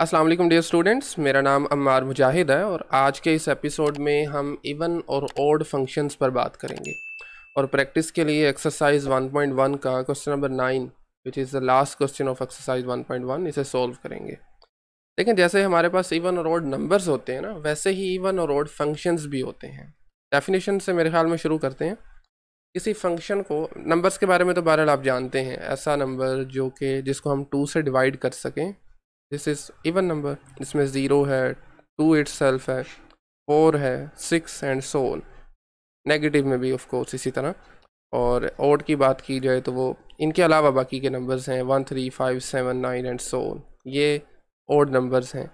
Aslam dear students मेरा नाम अम्मार मुजाहिद है और आज के इस एपिसोड में हम इवन और ओड फंक्शंस पर बात करेंगे और प्रैक्टिस के लिए एक्सरसाइज 1.1 का question number nine which is the last question of exercise 1.1 इसे सॉल्व करेंगे लेकिन जैसे हमारे पास इवन और ओड नंबर्स होते हैं ना वैसे ही इवन और ओड फंक्शंस भी होते हैं डेफिनेशन से मेरे ख्याल में शुरू करते हैं किसी फंक्शन को नंबर्स के बारे में तो बहरहाल आप जानते हैं ऐसा नंबर जो कि जिसको हम टू से डिवाइड कर सकें दिस इज़ इवन नंबर जिसमें ज़ीरो है टू इट सेल्फ है फोर है सिक्स एंड सोन नेगेटिव में भी ऑफकोर्स इसी तरह और ओड की बात की जाए तो वो इनके अलावा बाकी के नंबर्स हैं one three five seven nine and so on ये ओड नंबर्स हैं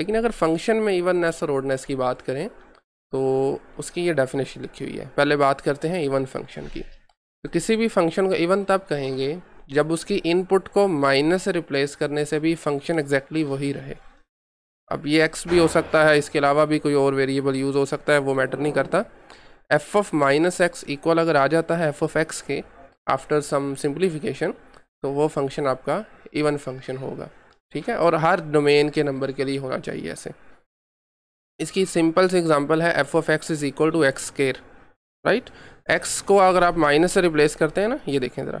लेकिन अगर फंक्शन में इवननेस और ओडनेस की बात करें तो उसकी ये डेफिनेशन लिखी हुई है पहले बात करते हैं इवन फंक्शन की तो किसी भी फंक्शन को इवन तब कहेंगे जब उसकी इनपुट को माइनस से रिप्लेस करने से भी फंक्शन एग्जैक्टली वही रहे अब ये एक्स भी हो सकता है इसके अलावा भी कोई और वेरिएबल यूज़ हो सकता है वो मैटर नहीं करता f of minus x equal अगर आ जाता है एफ ऑफ एक्स के आफ्टर सम सिंप्लीफिकेशन तो वो फंक्शन आपका इवन फंक्शन होगा ठीक है और हर डोमेन के नंबर के लिए होना चाहिए ऐसे इसकी सिंपल सी एग्जांपल है f of x is equal to x square right x को अगर आप माइनस से रिप्लेस करते हैं ना ये देखें ज़रा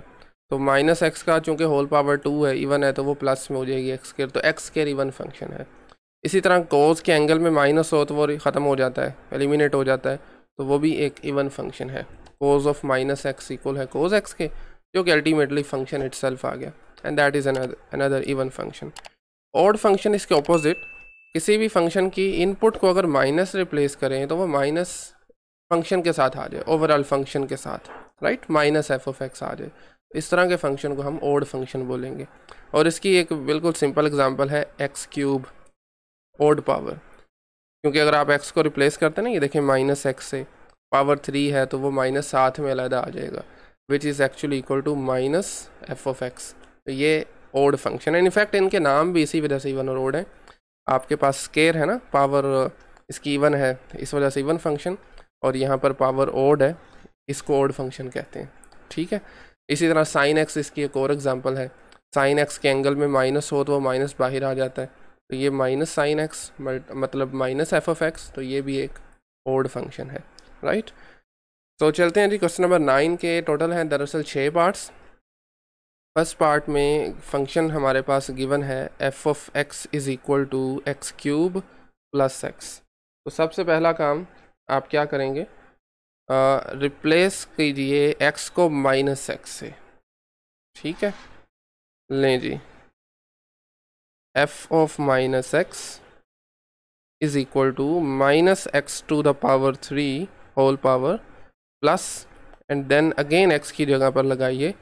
तो माइनस एक्स का चूँकि होल पावर टू है इवन है तो वो प्लस में हो जाएगी एक्स केयर तो एक्स केयर इवन फंक्शन है इसी तरह कोज के एंगल में माइनस हो तो वो ख़त्म हो जाता है एलिमिनेट हो जाता है तो वो भी एक इवन फंक्शन है cos of minus x equal है कोज एक्स के जो कि अल्टीमेटली फंक्शन इट आ गया and that is another even function odd function इसके ऑपोजिट किसी भी फंक्शन की इनपुट को अगर माइनस रिप्लेस करें तो वो माइनस फंक्शन के साथ आ जाए ओवरऑल फंक्शन के साथ right minus f of x आ जाए इस तरह के फंक्शन को हम ओड फंक्शन बोलेंगे और इसकी एक बिल्कुल सिंपल एग्जांपल है एक्स क्यूब ओड पावर क्योंकि अगर आप एक्स को रिप्लेस करते हैं ना ये देखें माइनस एक्स से पावर थ्री है तो वो माइनस सात में अलहदा आ जाएगा which is actually equal to minus f of x तो ये ओड फंक्शन है इनफैक्ट इनके नाम भी इसी वजह से इवन और ओड है आपके पास स्केयर है ना पावर इसकी इवन है इस वजह से इवन फंक्शन और यहाँ पर पावर ओड है इसको ओड फंक्शन कहते हैं ठीक है इसी तरह साइन एक्स इसकी एक और एग्जांपल है साइन एक्स के एंगल में माइनस हो तो वो माइनस बाहर आ जाता है तो ये माइनस साइन एक्स मतलब माइनस एफ ऑफ एक्स तो ये भी एक ओड फंक्शन है राइट तो चलते हैं जी क्वेश्चन नंबर नाइन के टोटल हैं दरअसल छः पार्ट्स फर्स्ट पार्ट में फंक्शन हमारे पास गिवन है f of x is equal to x cube plus x तो सबसे पहला काम आप क्या करेंगे रिप्लेस कीजिए एक्स को माइनस एक्स से ठीक है लें जी f of minus x is equal to minus x to the power three whole power plus and then again x की जगह पर लगाइए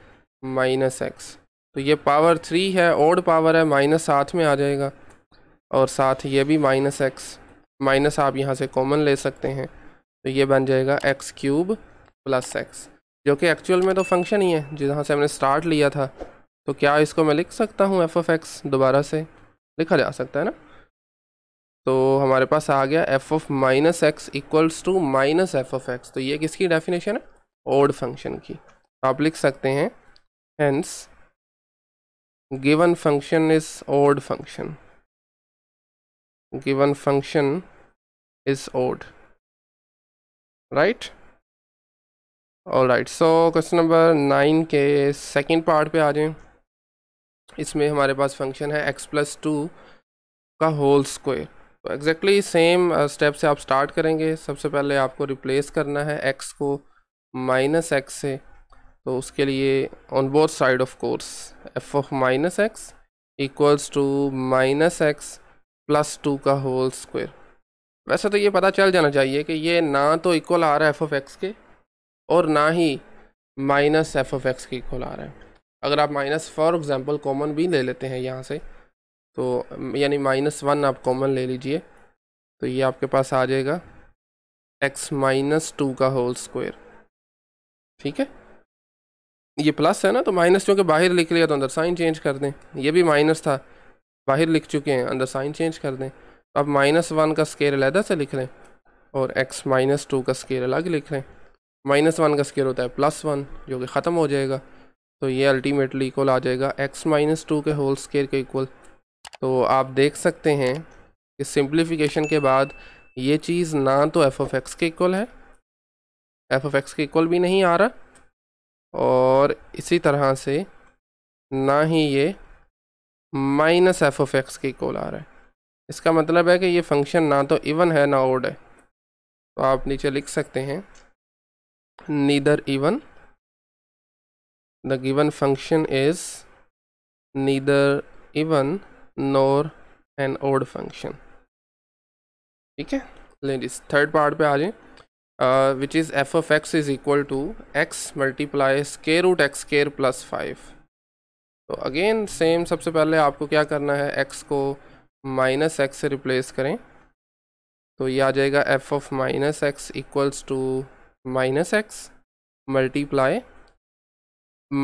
माइनस एक्स तो ये पावर थ्री है ओड पावर है माइनस साथ में आ जाएगा और साथ ये भी माइनस एक्स माइनस आप यहाँ से कॉमन ले सकते हैं तो ये बन जाएगा एक्स क्यूब प्लस एक्स जो कि एक्चुअल में तो फंक्शन ही है जहाँ से हमने स्टार्ट लिया था तो क्या इसको मैं लिख सकता हूँ एफ ऑफ एक्स दोबारा से लिखा जा सकता है ना तो हमारे पास आ गया f of minus x equals to minus f of x तो ये किसकी डेफिनेशन है ओड फंक्शन की तो आप लिख सकते हैं hence given function is odd function given function is odd right और right so question number nine के सेकेंड पार्ट पे आ जाएं इसमें हमारे पास फंक्शन है एक्स प्लस टू का होल स्क्वायर तो एग्जैक्टली सेम स्टेप से आप स्टार्ट करेंगे सबसे पहले आपको रिप्लेस करना है एक्स को माइनस एक्स से तो उसके लिए on both side of course f of minus x equals to minus x plus two का होल स्क्वायर वैसे तो ये पता चल जाना चाहिए कि ये ना तो इक्वल आ रहा है एफ ऑफ एक्स के और ना ही माइनस एफ ऑफ एक्स के इक्वल आ रहा है अगर आप माइनस फॉर एग्ज़ाम्पल कॉमन भी ले लेते हैं यहाँ से तो यानी माइनस वन आप कॉमन ले लीजिए तो ये आपके पास आ जाएगा एक्स माइनस टू का होल स्क्वायर ठीक है ये प्लस है ना तो माइनस क्योंकि बाहर लिख लिया तो अंदर साइन चेंज कर दें ये भी माइनस था बाहर लिख चुके हैं अंदर साइन चेंज कर दें अब माइनस वन का स्केयर अलहदा से लिख लें और एक्स माइनस टू का स्केयर अलग लिख लें माइनस वन का स्केयर होता है प्लस वन जो कि ख़त्म हो जाएगा तो ये अल्टीमेटली इक्वल आ जाएगा एक्स माइनस टू के होल स्केयर के इक्वल तो आप देख सकते हैं कि सिंप्लीफिकेशन के बाद ये चीज़ ना तो एफ ऑफ एक्स के इक्वल है एफ ऑफ एक्स के इक्वल भी नहीं आ रहा और इसी तरह से ना ही ये माइनस एफ ऑफ एक्स के इक्वल आ रहा है इसका मतलब है कि ये फंक्शन ना तो इवन है ना ओड है तो आप नीचे लिख सकते हैं neither even the given function is neither even nor an odd function ठीक है लेडीज थर्ड पार्ट पे आ जाए which is f of x is equal to x multiply square root x square plus five तो again same सबसे पहले आपको क्या करना है एक्स को माइनस एक्स से रिप्लेस करें तो ये आ जाएगा f of minus x equals to minus x multiply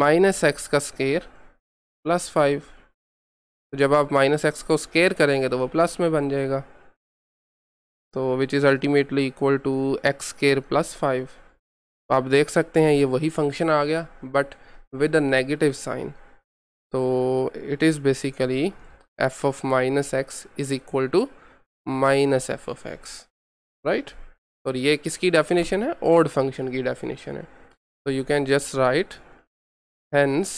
minus x का स्केयर प्लस फाइव तो जब आप माइनस एक्स को स्केयर करेंगे तो वो प्लस में बन जाएगा तो which is ultimately equal to x square plus five आप देख सकते हैं ये वही फंक्शन आ गया but with a negative sign तो it is basically f of minus x is equal to minus f of x right और ये किसकी डेफिनेशन है ओड फंक्शन की डेफिनेशन है तो you can just write hence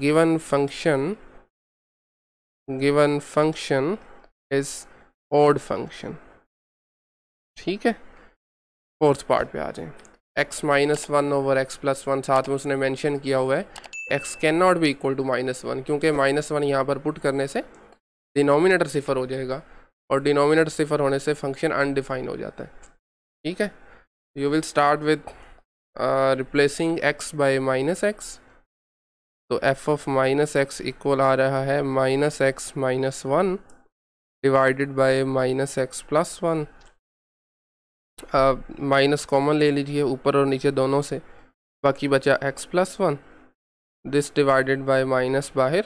given function given function is odd function ठीक है fourth part पे आ जाए x minus one over x plus one साथ में उसने मेंशन किया हुआ है एक्स कैन नॉट भी इक्वल टू माइनस वन क्योंकि माइनस वन यहाँ पर पुट करने से डिनोमिनेटर सिफर हो जाएगा और डिनोमिनेटर सिफर होने से फंक्शन अनडिफाइन हो जाता है ठीक है you will start with replacing x by minus x तो f of minus x equal आ रहा है minus x minus one divided by minus x plus one minus common ले लीजिए ऊपर और नीचे दोनों से बाकी बचा x plus one this divided by minus बाहर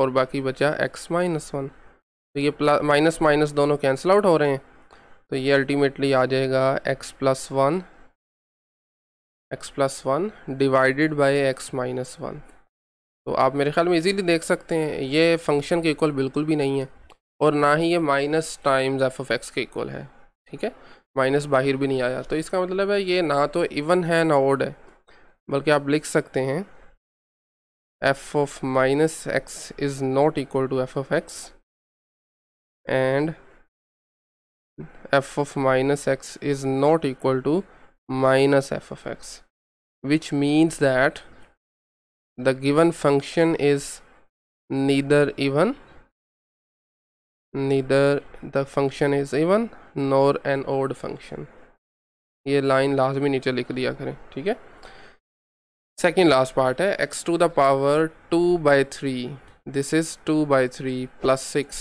और बाकी बचा एक्स माइनस वन तो ये प्लस माइनस माइनस दोनों कैंसिल आउट हो रहे हैं तो ये अल्टीमेटली आ जाएगा x plus one x plus one divided by x minus one तो आप मेरे ख्याल में इजीली देख सकते हैं ये फंक्शन के इक्वल बिल्कुल भी नहीं है और ना ही ये minus times f of x के इक्वल है ठीक है माइनस बाहर भी नहीं आया तो इसका मतलब है ये ना तो इवन है ना ओड है बल्कि आप लिख सकते हैं f of minus x is not equal to f of x and f of minus x is not equal to minus f of x which means that the given function is neither even neither the function is even nor an odd function ये line लाजमी नीचे लिख दिया करें ठीक है second last part है x to the power 2 by three this is 2 by three plus six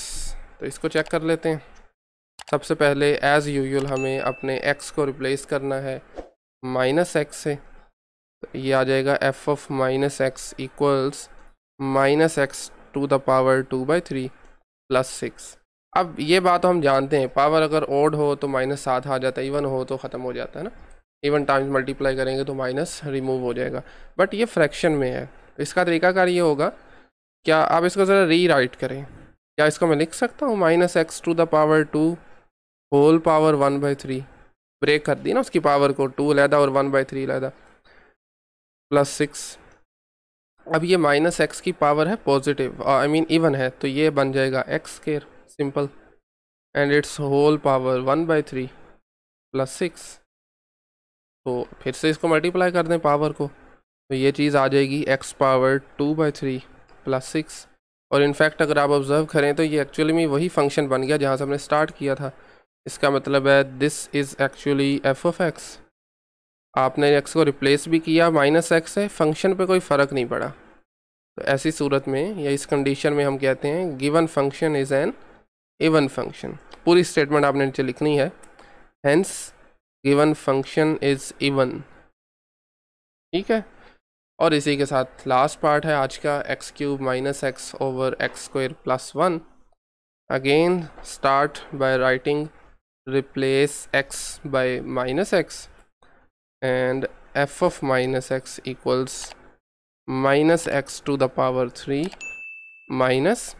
तो इसको चेक कर लेते हैं सबसे पहले एज़ यूजल हमें अपने x को रिप्लेस करना है माइनस एक्स से तो ये आ जाएगा f of minus x equals minus x to the power two by three plus six अब ये बात हम जानते हैं पावर अगर ओड हो तो माइनस सात आ जाता है इवन हो तो ख़त्म हो जाता है ना इवन टाइम्स मल्टीप्लाई करेंगे तो माइनस रिमूव हो जाएगा बट ये फ्रैक्शन में है इसका तरीकाकार ये होगा क्या आप इसको ज़रा री राइट करें क्या इसको मैं लिख सकता हूँ minus x to the power two whole power one by three break कर दी ना उसकी पावर को टू लहदा और वन बाई थ्री लहदा प्लस सिक्स अब ये माइनस एक्स की पावर है पॉजिटिव आई मीन इवन है तो ये बन जाएगा x square simple and its whole power one by three plus six तो फिर से इसको मल्टीप्लाई कर दें पावर को तो ये चीज़ आ जाएगी x power two by three plus six और इनफैक्ट अगर आप ऑब्ज़र्व करें तो ये एक्चुअली में वही फंक्शन बन गया जहाँ से हमने स्टार्ट किया था इसका मतलब है this is actually f of x आपने एक्स को रिप्लेस भी किया माइनस एक्स है फंक्शन पे कोई फ़र्क नहीं पड़ा तो ऐसी सूरत में या इस कंडीशन में हम कहते हैं given function is an even function पूरी स्टेटमेंट आपने नीचे लिखनी है hence given function is even ठीक है और इसी के साथ लास्ट पार्ट है आज का x cube minus x over x square plus one again start by writing replace x by minus x and f of minus x equals minus x to the power three minus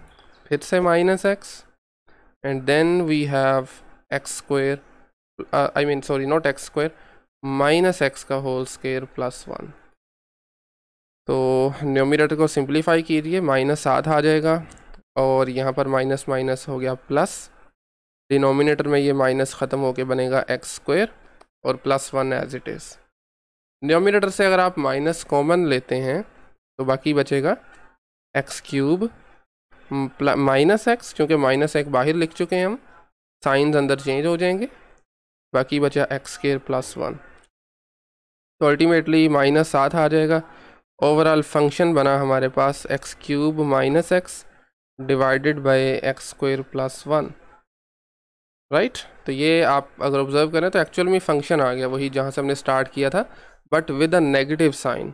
फिर से minus x and then we have x square I mean sorry not x square minus x का whole square plus one तो denominator को simplify कीजिए minus सात आ जाएगा और यहाँ पर माइनस माइनस हो गया प्लस डिनोमिनेटर में ये माइनस ख़त्म होकर बनेगा एक्स स्क्वायर और plus one as it is denominator से अगर आप माइनस कॉमन लेते हैं तो बाकी बचेगा एक्स क्यूब माइनस एक्स क्योंकि माइनस एक बाहर लिख चुके हैं हम साइंस अंदर चेंज हो जाएंगे बाकी बचा एक्स स्केयर प्लस वन तो अल्टीमेटली माइनस सात आ जाएगा ओवरऑल फंक्शन बना हमारे पास x cube minus x divided by x square plus one right तो ये आप अगर ऑब्ज़र्व करें तो एक्चुअल में फंक्शन आ गया वही जहाँ से हमने स्टार्ट किया था but with a negative sign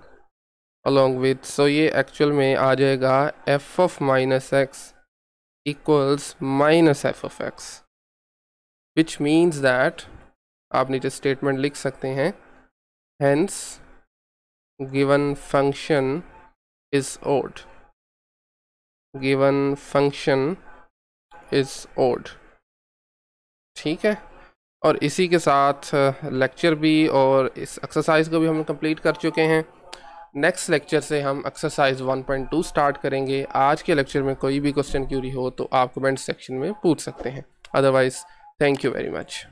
along with so ये एक्चुअल में आ जाएगा f of minus x equals minus f of x which means that आप नीचे स्टेटमेंट लिख सकते हैं hence given function is odd given function is odd ठीक है और इसी के साथ लेक्चर uh, भी और इस एक्सरसाइज को भी हम कंप्लीट कर चुके हैं नेक्स्ट लेक्चर से हम एक्सरसाइज 1.2 स्टार्ट करेंगे आज के लेक्चर में कोई भी क्वेश्चन क्यूरी हो तो आप कमेंट सेक्शन में पूछ सकते हैं otherwise thank you very much